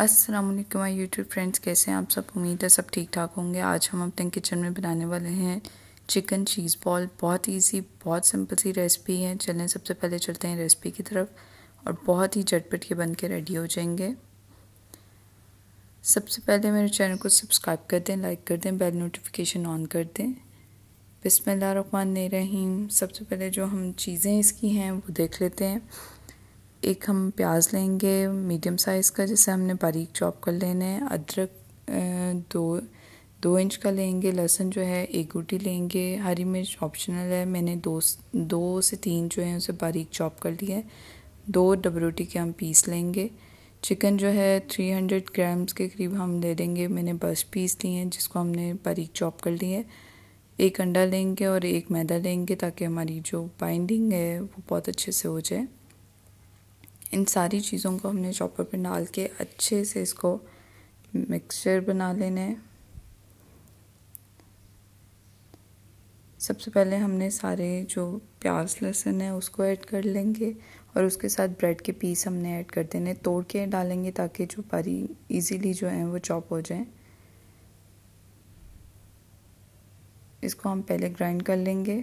अस्सलाम वालेकुम my YouTube friends कैसे हैं आप सब उम्मीद है सब ठीक ठाक होंगे आज हम अपने किचन में बनाने वाले हैं चिकन चीज़ बॉल बहुत इजी बहुत सिंपल सी रेसिपी है चलें सबसे पहले चलते हैं रेसिपी की तरफ और बहुत ही झटपट के बन के रेडी हो जाएंगे सबसे पहले मेरे चैनल को सब्सक्राइब कर दें लाइक कर दें बेल नोटिफिकेशन ऑन कर दें बिसमान रहीम सबसे पहले जो हम चीज़ें इसकी हैं वो देख लेते हैं एक हम प्याज लेंगे मीडियम साइज़ का जिसे हमने बारीक चॉप कर लेना है अदरक दो दो इंच का लेंगे लहसुन जो है एक गुटी लेंगे हरी मिर्च ऑप्शनल है मैंने दो दो से तीन जो है उसे बारीक चॉप कर लिया है दो डबल रोटी के हम पीस लेंगे चिकन जो है थ्री हंड्रेड ग्राम्स के करीब हम ले देंगे मैंने बस पीस लिए हैं जिसको हमने बारीक चॉप कर लिए है एक अंडा लेंगे और एक मैदा लेंगे ताकि हमारी जो बाइंडिंग है वो बहुत अच्छे से हो जाए इन सारी चीज़ों को हमने चॉपर पे डाल के अच्छे से इसको मिक्सचर बना लेना है सबसे पहले हमने सारे जो प्याज लहसुन है उसको ऐड कर लेंगे और उसके साथ ब्रेड के पीस हमने ऐड कर देने तोड़ के डालेंगे ताकि जो पारी इजीली जो है वो चॉप हो जाए इसको हम पहले ग्राइंड कर लेंगे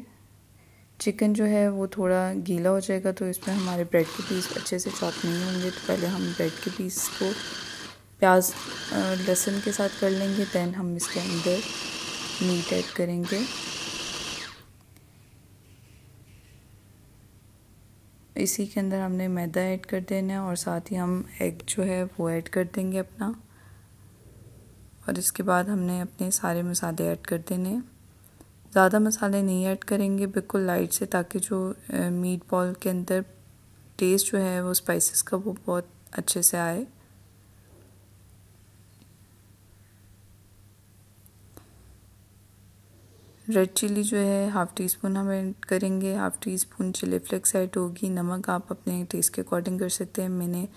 चिकन जो है वो थोड़ा गीला हो जाएगा तो इसमें हमारे ब्रेड के पीस अच्छे से चॉप नहीं होंगे तो पहले हम ब्रेड के पीस को प्याज लहसुन के साथ कर लेंगे दैन हम इसके अंदर मीट ऐड करेंगे इसी के अंदर हमने मैदा ऐड कर देना है और साथ ही हम एग जो है वो ऐड कर देंगे अपना और इसके बाद हमने अपने सारे मसाले ऐड कर देने हैं ज़्यादा मसाले नहीं ऐड करेंगे बिल्कुल लाइट से ताकि जो मीट बॉल के अंदर टेस्ट जो है वो स्पाइसेस का वो बहुत अच्छे से आए रेड चिली जो है हाफ़ टी स्पून हम ऐड करेंगे half teaspoon chilli flakes add होगी नमक आप अपने टेस्ट के अकॉर्डिंग कर सकते हैं मैंने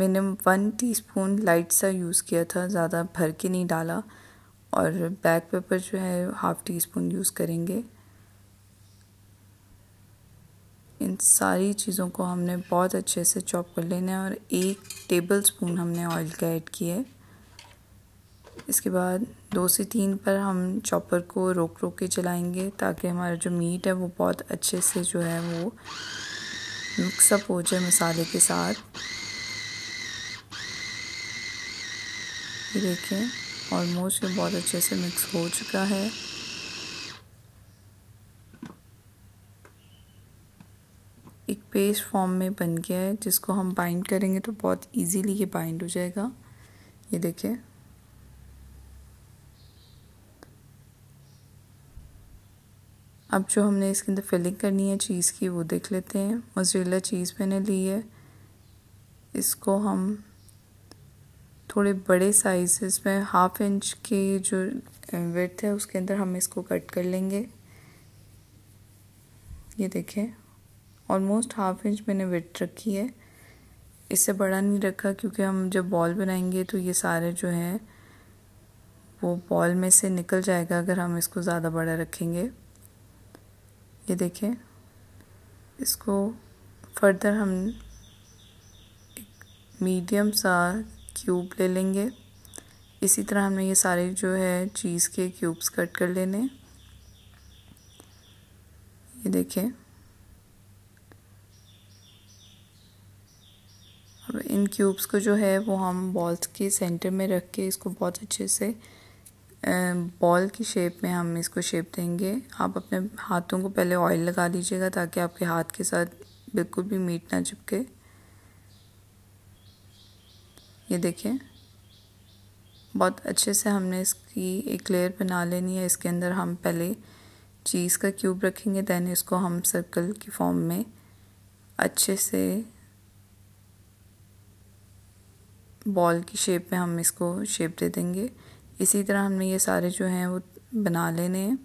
मैंने वन टीस्पून लाइट सा यूज़ किया था ज़्यादा भर के नहीं डाला और ब्लैक पेपर जो है हाफ़ टी स्पून यूज़ करेंगे इन सारी चीज़ों को हमने बहुत अच्छे से चॉप कर लेना है और एक टेबल स्पून हमने ऑयल का ऐड किया है इसके बाद दो से तीन पर हम चॉपर को रोक रोक के चलाएंगे ताकि हमारा जो मीट है वो बहुत अच्छे से जो है वो मिक्सअप हो जाए मसाले के साथ देखें ऑलमोस्ट ये बहुत अच्छे से मिक्स हो चुका है एक पेस्ट फॉर्म में बन गया है जिसको हम बाइंड करेंगे तो बहुत इजीली ये बाइंड हो जाएगा ये देखिए अब जो हमने इसके अंदर फिलिंग करनी है चीज़ की वो देख लेते हैं मोजरेला चीज़ मैंने ली है इसको हम थोड़े बड़े साइज़ में हाफ इंच की जो विथ है उसके अंदर हम इसको कट कर लेंगे ये देखें ऑलमोस्ट हाफ इंच मैंने विथ रखी है इससे बड़ा नहीं रखा क्योंकि हम जब बॉल बनाएंगे तो ये सारे जो हैं वो बॉल में से निकल जाएगा अगर हम इसको ज़्यादा बड़ा रखेंगे ये देखें इसको फर्दर हम मीडियम सा क्यूब ले लेंगे इसी तरह हमने ये सारे जो है चीज़ के क्यूब्स कट कर लेने ये देखें अब इन क्यूब्स को जो है वो हम बॉल्स के सेंटर में रख के इसको बहुत अच्छे से बॉल की शेप में हम इसको शेप देंगे आप अपने हाथों को पहले ऑयल लगा लीजिएगा ताकि आपके हाथ के साथ बिल्कुल भी मीट ना चिपके ये देखिए बहुत अच्छे से हमने इसकी एक लेयर बना लेनी है इसके अंदर हम पहले चीज़ का क्यूब रखेंगे दैन इसको हम सर्कल की फॉर्म में अच्छे से बॉल की शेप में हम इसको शेप दे देंगे इसी तरह हमने ये सारे जो हैं वो बना लेने हैं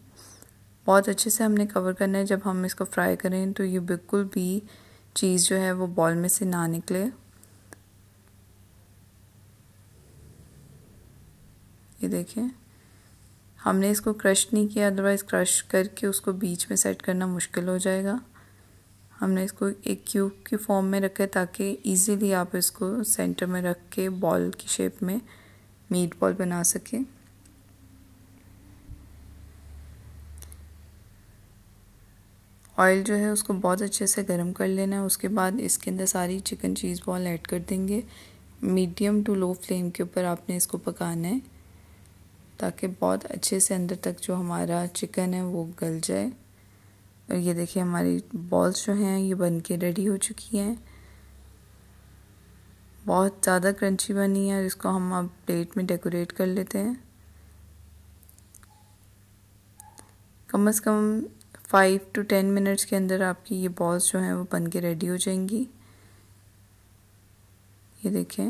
बहुत अच्छे से हमने कवर करना है जब हम इसको फ्राई करें तो ये बिल्कुल भी चीज़ जो है वो बॉल में से ना निकले देखें हमने इसको क्रश नहीं किया अदरवाइज़ क्रश करके उसको बीच में सेट करना मुश्किल हो जाएगा हमने इसको एक क्यूब के फॉर्म में रखा है ताकि इजीली आप इसको सेंटर में रख के बॉल की शेप में मीट बॉल बना सकें ऑयल जो है उसको बहुत अच्छे से गर्म कर लेना है उसके बाद इसके अंदर सारी चिकन चीज़ बॉल ऐड कर देंगे मीडियम टू लो फ्लेम के ऊपर आपने इसको पकाना है ताकि बहुत अच्छे से अंदर तक जो हमारा चिकन है वो गल जाए और ये देखिए हमारी बॉल्स जो हैं ये बन के रेडी हो चुकी हैं बहुत ज़्यादा क्रंची बनी है और इसको हम अब प्लेट में डेकोरेट कर लेते हैं कम से कम फाइव टू टेन मिनट्स के अंदर आपकी ये बॉल्स जो हैं वो बन के रेडी हो जाएंगी ये देखें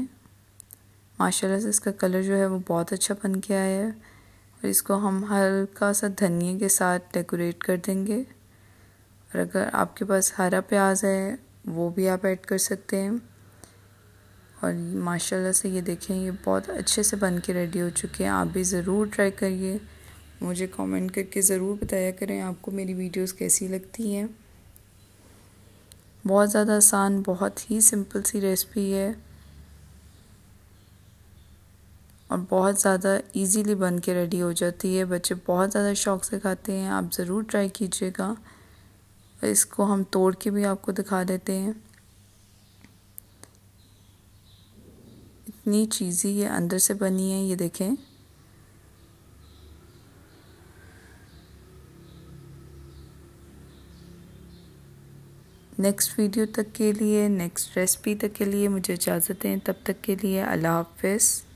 माशाल्लाह से इसका कलर जो है वो बहुत अच्छा बन के आया है और इसको हम हल्का सा धनिए के साथ डेकोरेट कर देंगे और अगर आपके पास हरा प्याज है वो भी आप ऐड कर सकते हैं और माशाल्लाह से ये देखें ये बहुत अच्छे से बन के रेडी हो चुके हैं आप भी ज़रूर ट्राई करिए मुझे कमेंट करके ज़रूर बताया करें आपको मेरी वीडियोस कैसी लगती हैं बहुत ज़्यादा आसान बहुत ही सिंपल सी रेसिपी है और बहुत ज़्यादा इजीली बन के रेडी हो जाती है बच्चे बहुत ज़्यादा शौक से खाते हैं आप ज़रूर ट्राई कीजिएगा इसको हम तोड़ के भी आपको दिखा देते हैं इतनी चीज़ी ये अंदर से बनी है ये देखें नेक्स्ट वीडियो तक के लिए नेक्स्ट रेसिपी तक के लिए मुझे इजाज़त दें तब तक के लिए अल्लाह हाफिज़